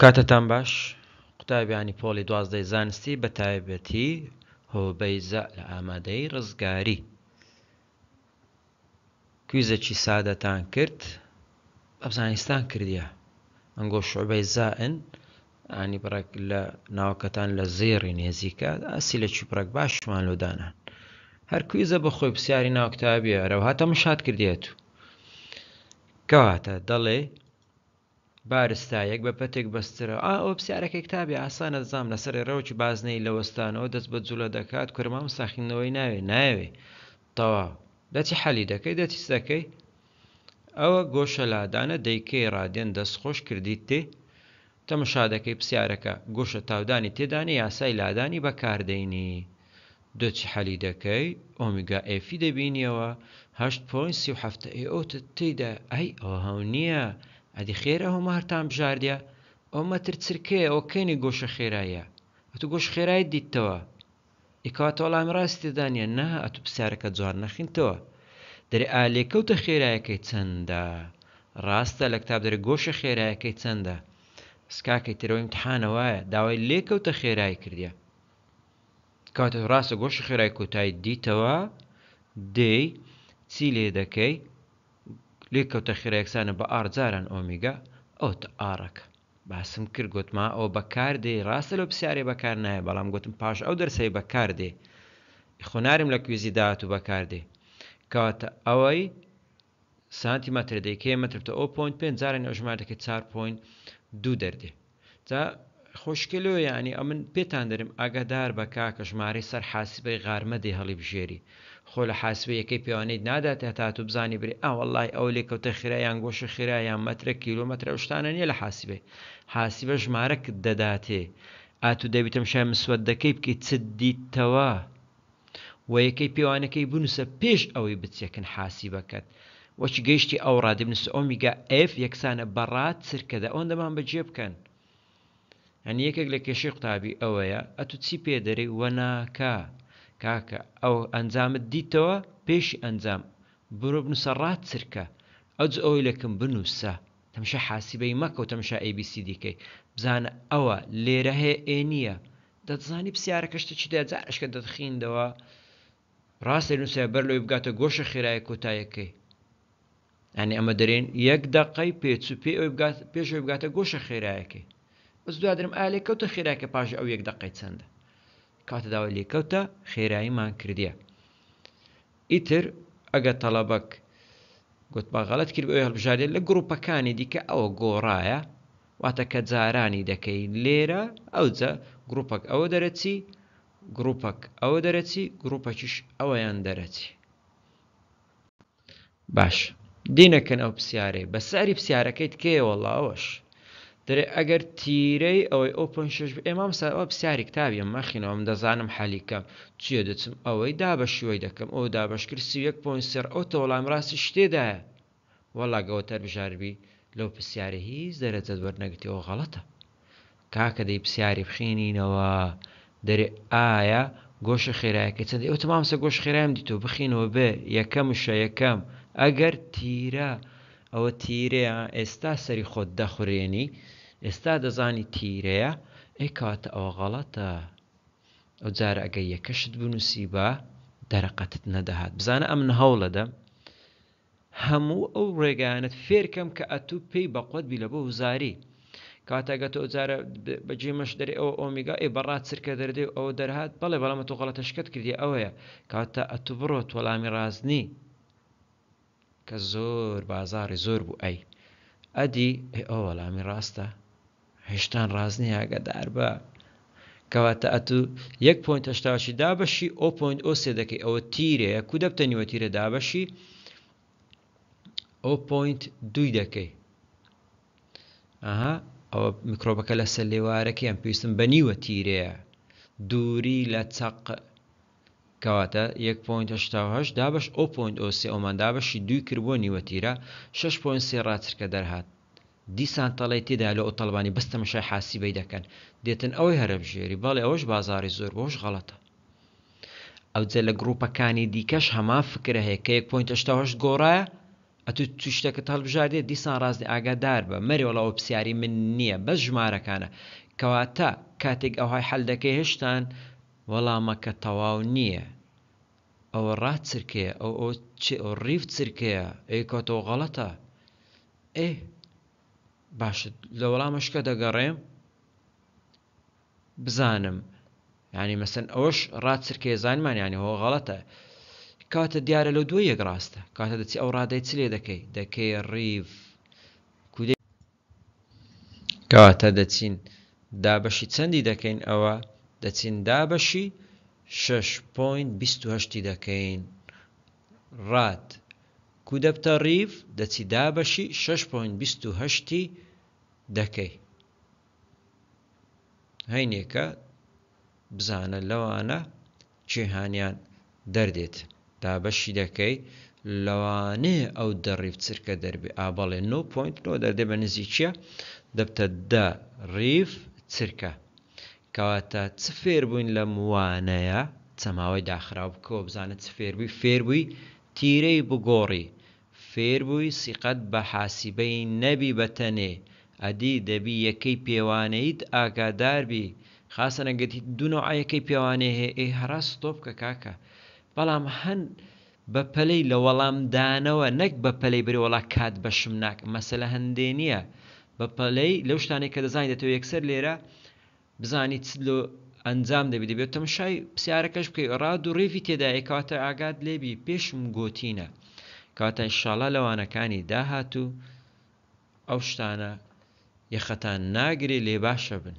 کاتتان باش قوتابیانی پۆلی دوازدەی زانستی بە تایبەتی هۆبەیزە لە ئامادەی ڕزگاری کویزەکی سادەتان کرد ئەفزانستان کردیە ئەنگۆ شعبەی زائن ئانی بڕێک لە ناوکەتان لە زێڕی نێزیکە ئەسی لە چیپڕێک باشمان لۆدانان هەر کویزە بە خۆی پرسیاری ناوکتابیە ئەرەوە هاتە مشات کردێت و کەواتە دەڵێ بارستایەک بە پەتێک بەسترە ئا ئەو پرسیارەکە کتابی ئاسانە زام لەسەر ڕەوکی بازنەی لەوەستانەوە دەست بە جوولە دەکات کورمام ساخینەوەی ناوێ ناوێ تەوا دەچی حەلی دەکەی دەچی دەکەی ئەوە گۆشەلادانە دەیکەی ڕادێن دەستخۆش کردیت تێ تەمەشا دەکەی پرسیارەکە گۆشە تاودانی تێدانی یاسای لادانی بەکاردەینی دۆچی حەلی دەکەی ئۆمیگا ئفی دەبینیەوە 8.37 ئۆتت تێدا ئەی ئەوە هەو نییە. ئەدی خێرە هەمە هەرتان بژاردە ئەومە تر چرکەیە ئەو کەینی گۆشە خێراییە ئەتو گۆش خێرای دیتەوە ئیکاتۆڵام ڕاستیدانە نە ئەتو پسیارەکە جوان نەخینتەوە دەری ئالێکەوتە خێرایەکەی چەندە ڕاستە لە کتاب دەری گۆشە خێرایەکەی چەندە سکاکەی ترەوە امتحانەوەە داوای لێکەوتە خێرای کردە کاتە ڕاستە گۆشە خێرای کۆتایی دیتەوە دەی چی لێ دەکەی لێککەوتە خێرەیەکسانە بە ئارجاران ئۆمیگا ئەوت ئارەکە باسم کرد گوتما ئەو بەکاردێ ڕاستە لە پرسیارێ بەکار نایە بەڵام گوتم پاش ئەو دەرسەی بەکاردێ خۆنارم لە کوێزی داات و بەکاردێ کەواتە ئەوەی سانتی مەتر دەیکێ مەترتە ئەو پوین پێ جارێن ئەژمارەکە چار پوین دوو دەردێ تا خۆشکلۆ یعنی ئە من پێتان دەرم ئاگادار بە کاکە ژمارەی سەر حاسبەی غارمەدەی هەڵی بژێری خۆ لە حاسوەیەەکەی پێوانیت نادات هەتا تو بزانی بری ئاوەڵی ئەو لێکەوتە خرایان گۆشە خرایان مەترە کیلومترە شتانە نیە لە حاسیبێ حاسیبە ژمارەک دەداتێ ئاتو دەبیتم شای مسوەت دەکەی بکەیت چ دیتەوە و یەکەی پێوانەکەی بنووسە پێش ئەوەی بچێکن حاسی بکات. وەچ گەیشتی ئەو ڕادبنس ئۆمیگا F یەکسانە بەڕات سرکەدا ئەوەن دەمان بەجێ بکەن. هەن یەکێک لە کێشی قوتابی ئەوەیە ئەتو چی پێدەری وەناکە. کاکە ئەو ئەنجامت دیتەوە پێشی ئەنجام برۆ بنووسەڕات چرکە ئەو ئەوی لەکم بنووسە تەمشە حاسیبەی مەکە و تەمشا ABC دیکەی بزانە ئەوە لێرە هەیە ئێ نییە دەتزانی پرسیارەکەشتە چی دەجارشکە دەتخیندەوە ڕاستی نووسە بەر لەوی بگاتە گۆشە خێرایە کۆتایەکەی ئەنی ئەمە دەرێن یەک دقەی پێچ و پێ پێشەوەی بگاتە گۆشە خێرایەکەی بەس دوادرم ئالێک کەوتە خێراکە پاش ئەو یەک دقەی چەندە کاتە داوای لێکەوتە خێراییمان کردیە ئیتر ئەگە تەلەبەک گوتباغەڵەت کرد ئەو هەڵبژارێت لە گرروپەکانی دیکە ئەوە گۆڕایە واتە کە جارانی دەکەی لێرە ئەوجە گرروپەک ئەوە دەرەچی گرروپەک ئەوە دەرەچی گرروپەکیش ئەوەیان دەرەچی باش دینەکەن ئەو پرسیارێ بە ساری پرسیارەکەیت کێوەڵاوەش دەرێ ئەگەر تیرەی ئەوەی ئۆپن شش ئێمام ساوە پرسیاری کتابی مەخینەوەم دەزانم حالیکەم چیە دەچم ئەوەی دابەشیوەی دەکەم ئەو دابشکرد سیەک پۆنسەر ئەو تەوەڵام ڕاستی شتێدایە وەڵاگەوە تەربژاربی لەو پرسیارە هیچ دەرەجەت وەرنەگرتیەوە غەڵەتە کاکە دەی پرسیاری بخینینەوە دەرێ ئایا گۆشە خێراەکە چەند ئەو تەمامسە گۆش خێرام دیتۆ بخینەوە بێ یەکەم شە یەکەم ئەگەر تیرە ئەوە تیرەیە ئێستا سەری خۆت دەخورێنی ئێستا دەزانی تیرەیە ئەی کاتە ئەوە غەڵەتە ئەو جارە ئەگە یەکەشت بنووسی بە دەرەقەتت نەدەهات بزانە ئەم هەوڵەدەم هەموو ئەو ڕێگانت فێرکەم کە ئەتوو پێی بەقوت بی لە بۆ وزاری کاتەگە تۆ جارە بەجێمەش دەری ئەو ئۆمیگا ئێ بەڕات سرکە دەردێ ئەو دەرهات بەڵێ بەڵامە تۆ غەڵەتە شکت کردی ئەوەیە کاتە ئەتو بڕۆ تۆڵامی ڕازنی کە زۆر بازاری زۆر بوو ئەی ئەدی ئەو وەڵامی ڕاستە هێشتان ڕازنی ئاگادار بە کەواتە ئەتو 1.8 دابەشی ئۆ.ئۆس دەکەی ئەوە تیرێ کو دەبتەنیوە تیرە دابەشی ئۆ.2 دەکەی ئەها ئەوە میکرۆبەکە لە سەر لێوارەکەیان پێویستم بەنیوە تیرەیە دووری لە چەق کەواتە 1.8 دابش ئۆ.ئۆسی ئەومان دابەشی دوی کردبوو نیوەتیرە 6.3 ڕاترکە دەرهات دیسان تەڵی تێدا لە ئەو تەڵبانی بەستەمەشای حاسیبەی دەکەن دێتن ئەوەی هەرەبژێری بەڵێ ئەوەش بازاری زۆر بۆش غەڵەتە ئەو جە لە گرروپەکانی دیکەش هەما فکرە هەیە کە 1.8 گۆڕایە ئەتو تو شتەکەت هەڵبژاردێت دیسان ڕازی ئاگادار بە مەرێوەڵەوە پرسیاری من نییە بە ژمارەکانە کەواتە کاتێک ئەوهای حەلدەکەی هێشتان وەڵامەکە تەواو نییە ئەوە ڕات چرکەیە ئەو ئەو ڕیف چرکەیە ئەیکۆتەوە غەڵەتە ئێ باشت لە وەڵامشکە دەگەڕێم بزانم ینی مەسن ئەوش ڕاتسرکێ زانمانیانی هۆ غەڵەتە کاتە دیارە لە دوۆ یەک ڕاستە کاتە دەچی ئەو ڕادەی چ لێ دەکەی دەکەی ڕیف کاتە دەچین دابەشی چەندی دەکەین ئەوە دەچین دابەشی 6.28 دەکەین ڕات کودەبتە ڕیف دەچی دابەشی 6.28 دەکەی هەینێکە بزانە لەوانە جێهانیان دەردێت دابەشی دەکەی لەوانێ ئەو دەڕی بچرکە دەربێ ئابڵێ 9.9 دەردێ بە نزیکیە دەبتە دە ڕیف چرکە کەواتە چ فێر بووین لە موانەیە چەماوەی داخرا بکەوە بزانێت چ فێربووی فێربووی تیرەی بگۆڕی فێربووی سیقەت بە حاسیبەی نەبی بەتەنێ ئەدی دەبی یەکەی پێوانەیت ئاگاداربی خاسەنەگەتی دوونەوەعەکەی پێوانێ هەیە هەرا ستۆپ کە کاکە بەڵام هەند بە پەلەی لە وەڵامدانەوە نەک بە پەلەی برێوەڵا کات بەشم ناک مەسلە هەندێ نییە بە پەلەی لەو شتانێک کە دەزانانی دەتەوە یەکسەر لێرە بزانیت لۆ ئەنجام دەبی دەبێت تەمشای پرسیارەکەش بکەی ڕاد و ڕێوی تێدای کاتە ئاگات لێبی پێشم گۆتینە کاتە شاڵا لەوانەکانی داهاتوو ئەو شتانە یەخەتان ناگرێ لێ باشە بن